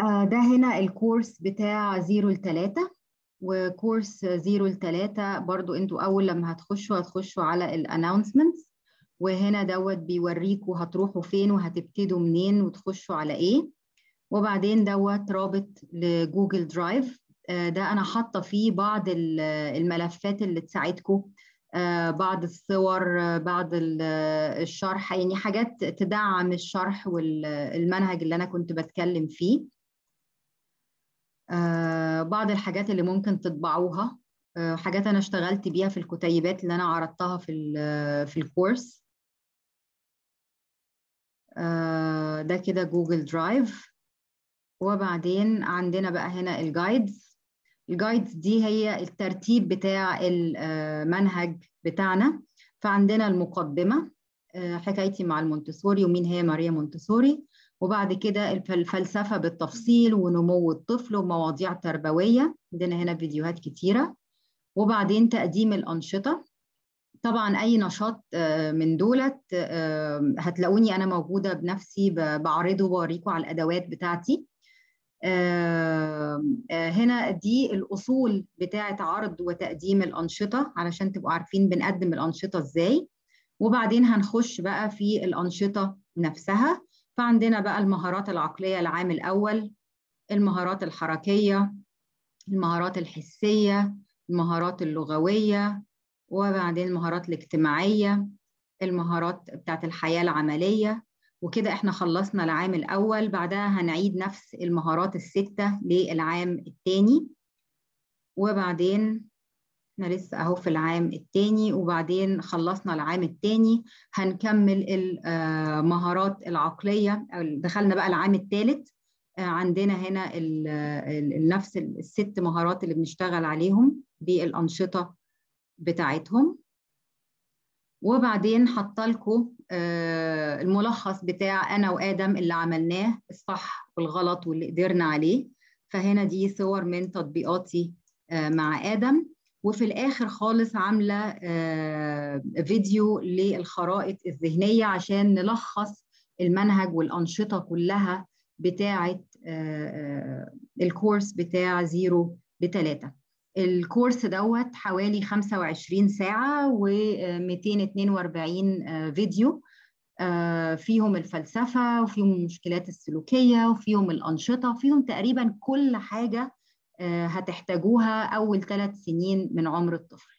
آه، ده هنا الكورس بتاع 0 ل 3 وكورس 0 ل 3 برضو انتوا اول لما هتخشوا هتخشوا على الاناونسمنتس وهنا دوت بيوريكوا هتروحوا فين وهتبتدوا منين وتخشوا على ايه وبعدين دوت رابط لجوجل درايف آه، ده انا حاطه فيه بعض الملفات اللي تساعدكم آه، بعض الصور آه، بعض آه، الشرح يعني حاجات تدعم الشرح والمنهج اللي أنا كنت بتكلم فيه بعض الحاجات اللي ممكن تطبعوها حاجات أنا اشتغلت بيها في الكتيبات اللي أنا عرضتها في, في الكورس ده كده جوجل درايف وبعدين عندنا بقى هنا الجايدز الجايدز دي هي الترتيب بتاع المنهج بتاعنا فعندنا المقدمة آه، حكايتي مع المونتسوري ومين هي ماريا مونتسوري وبعد كده الفلسفة بالتفصيل ونمو الطفل ومواضيع تربوية عندنا هنا فيديوهات كتيرة وبعدين تقديم الأنشطة طبعا أي نشاط آه، من دولت آه، هتلاقوني أنا موجودة بنفسي بعرضه وأوريكم على الأدوات بتاعتي آه، هنا دي الأصول بتاعة عرض وتقديم الأنشطة علشان تبقوا عارفين بنقدم الأنشطة إزاي وبعدين هنخش بقى في الأنشطة نفسها فعندنا بقى المهارات العقلية العام الأول المهارات الحركية المهارات الحسية المهارات اللغوية وبعدين المهارات الاجتماعية المهارات بتاعت الحياة العملية وكده احنا خلصنا العام الاول بعدها هنعيد نفس المهارات السته للعام الثاني وبعدين احنا لسه اهو في العام الثاني وبعدين خلصنا العام الثاني هنكمل المهارات آه، العقليه دخلنا بقى العام الثالث آه، عندنا هنا نفس الست مهارات اللي بنشتغل عليهم بالانشطه بتاعتهم وبعدين حاطه لكم آه، الملخص بتاع انا وادم اللي عملناه الصح والغلط واللي قدرنا عليه فهنا دي صور من تطبيقاتي آه، مع ادم وفي الاخر خالص عامله آه، فيديو للخرائط الذهنيه عشان نلخص المنهج والانشطه كلها بتاعه الكورس بتاع زيرو بتلاته الكورس دوت حوالي 25 ساعة و242 آه، فيديو آه، فيهم الفلسفة وفيهم المشكلات السلوكية وفيهم الأنشطة وفيهم تقريبا كل حاجة آه، هتحتاجوها أول ثلاث سنين من عمر الطفل